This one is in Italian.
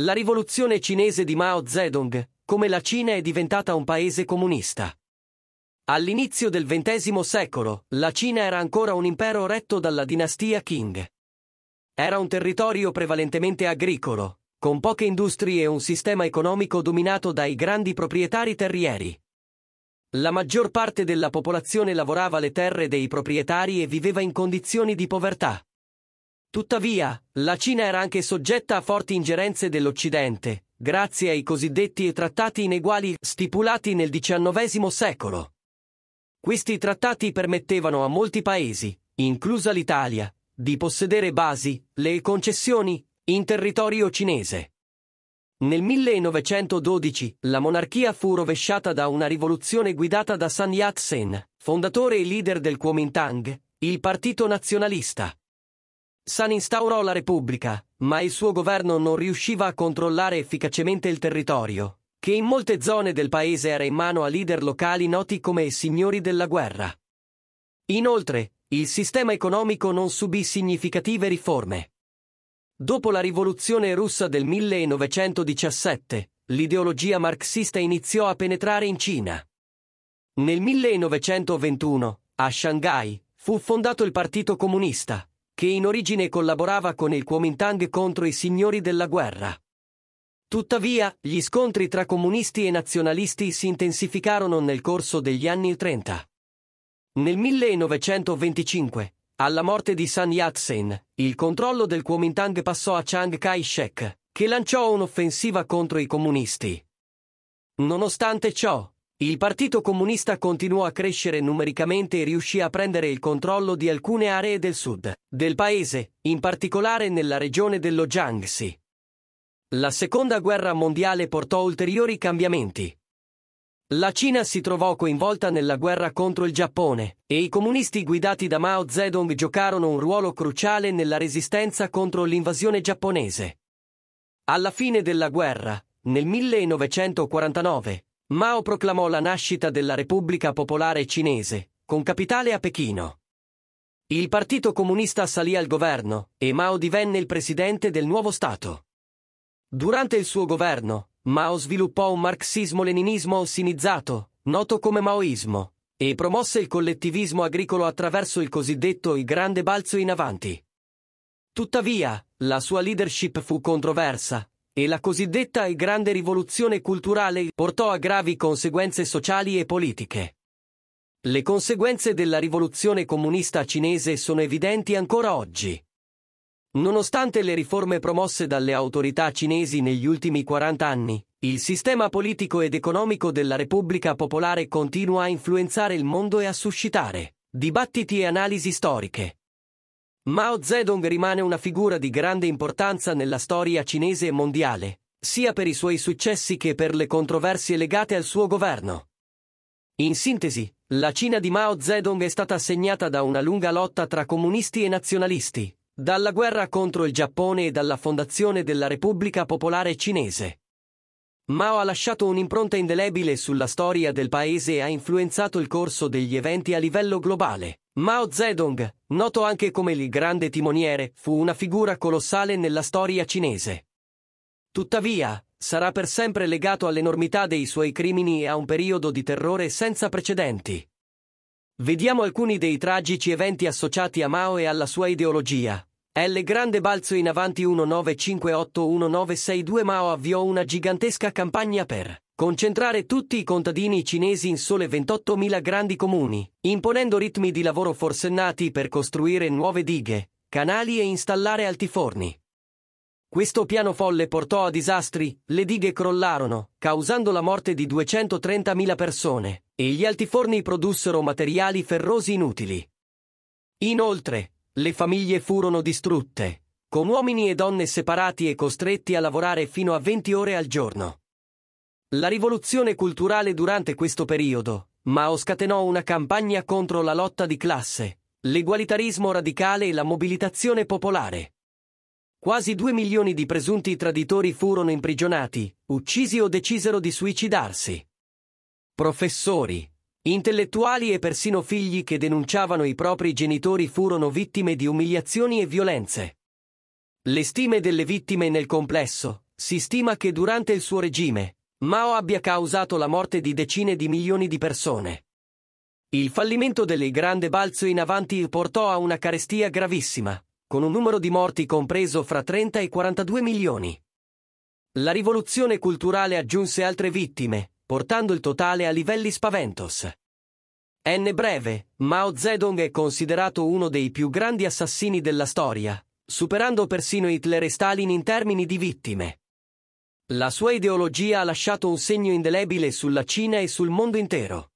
La rivoluzione cinese di Mao Zedong, come la Cina è diventata un paese comunista. All'inizio del XX secolo, la Cina era ancora un impero retto dalla dinastia Qing. Era un territorio prevalentemente agricolo, con poche industrie e un sistema economico dominato dai grandi proprietari terrieri. La maggior parte della popolazione lavorava le terre dei proprietari e viveva in condizioni di povertà. Tuttavia, la Cina era anche soggetta a forti ingerenze dell'Occidente, grazie ai cosiddetti trattati ineguali stipulati nel XIX secolo. Questi trattati permettevano a molti paesi, inclusa l'Italia, di possedere basi, le concessioni, in territorio cinese. Nel 1912 la monarchia fu rovesciata da una rivoluzione guidata da Sun Yat-sen, fondatore e leader del Kuomintang, il partito nazionalista. San instaurò la Repubblica, ma il suo governo non riusciva a controllare efficacemente il territorio, che in molte zone del paese era in mano a leader locali noti come signori della guerra. Inoltre, il sistema economico non subì significative riforme. Dopo la rivoluzione russa del 1917, l'ideologia marxista iniziò a penetrare in Cina. Nel 1921, a Shanghai, fu fondato il Partito Comunista, che in origine collaborava con il Kuomintang contro i signori della guerra. Tuttavia, gli scontri tra comunisti e nazionalisti si intensificarono nel corso degli anni 30. Nel 1925, alla morte di Sun Yat-sen, il controllo del Kuomintang passò a Chiang Kai-shek, che lanciò un'offensiva contro i comunisti. Nonostante ciò, il Partito Comunista continuò a crescere numericamente e riuscì a prendere il controllo di alcune aree del sud del paese, in particolare nella regione dello Jiangxi. La Seconda Guerra Mondiale portò ulteriori cambiamenti. La Cina si trovò coinvolta nella guerra contro il Giappone e i comunisti guidati da Mao Zedong giocarono un ruolo cruciale nella resistenza contro l'invasione giapponese. Alla fine della guerra, nel 1949, Mao proclamò la nascita della Repubblica Popolare Cinese, con capitale a Pechino. Il Partito Comunista salì al governo e Mao divenne il presidente del nuovo Stato. Durante il suo governo, Mao sviluppò un marxismo-leninismo ossinizzato, noto come maoismo, e promosse il collettivismo agricolo attraverso il cosiddetto il grande balzo in avanti. Tuttavia, la sua leadership fu controversa, e la cosiddetta e grande rivoluzione culturale portò a gravi conseguenze sociali e politiche. Le conseguenze della rivoluzione comunista cinese sono evidenti ancora oggi. Nonostante le riforme promosse dalle autorità cinesi negli ultimi 40 anni, il sistema politico ed economico della Repubblica Popolare continua a influenzare il mondo e a suscitare dibattiti e analisi storiche, Mao Zedong rimane una figura di grande importanza nella storia cinese e mondiale, sia per i suoi successi che per le controversie legate al suo governo. In sintesi, la Cina di Mao Zedong è stata segnata da una lunga lotta tra comunisti e nazionalisti, dalla guerra contro il Giappone e dalla fondazione della Repubblica Popolare Cinese. Mao ha lasciato un'impronta indelebile sulla storia del paese e ha influenzato il corso degli eventi a livello globale. Mao Zedong, noto anche come il grande timoniere, fu una figura colossale nella storia cinese. Tuttavia, sarà per sempre legato all'enormità dei suoi crimini e a un periodo di terrore senza precedenti. Vediamo alcuni dei tragici eventi associati a Mao e alla sua ideologia, l grande balzo in avanti 1958-1962 Mao avviò una gigantesca campagna per concentrare tutti i contadini cinesi in sole 28.000 grandi comuni, imponendo ritmi di lavoro forsennati per costruire nuove dighe, canali e installare altiforni. Questo piano folle portò a disastri, le dighe crollarono, causando la morte di 230.000 persone, e gli altiforni produssero materiali ferrosi inutili. Inoltre, le famiglie furono distrutte, con uomini e donne separati e costretti a lavorare fino a 20 ore al giorno. La rivoluzione culturale durante questo periodo, Mao scatenò una campagna contro la lotta di classe, l'egualitarismo radicale e la mobilitazione popolare. Quasi due milioni di presunti traditori furono imprigionati, uccisi o decisero di suicidarsi. Professori, Intellettuali e persino figli che denunciavano i propri genitori furono vittime di umiliazioni e violenze. Le stime delle vittime nel complesso, si stima che durante il suo regime, Mao abbia causato la morte di decine di milioni di persone. Il fallimento del Grande Balzo in avanti portò a una carestia gravissima, con un numero di morti compreso fra 30 e 42 milioni. La rivoluzione culturale aggiunse altre vittime, portando il totale a livelli spaventos. N breve, Mao Zedong è considerato uno dei più grandi assassini della storia, superando persino Hitler e Stalin in termini di vittime. La sua ideologia ha lasciato un segno indelebile sulla Cina e sul mondo intero.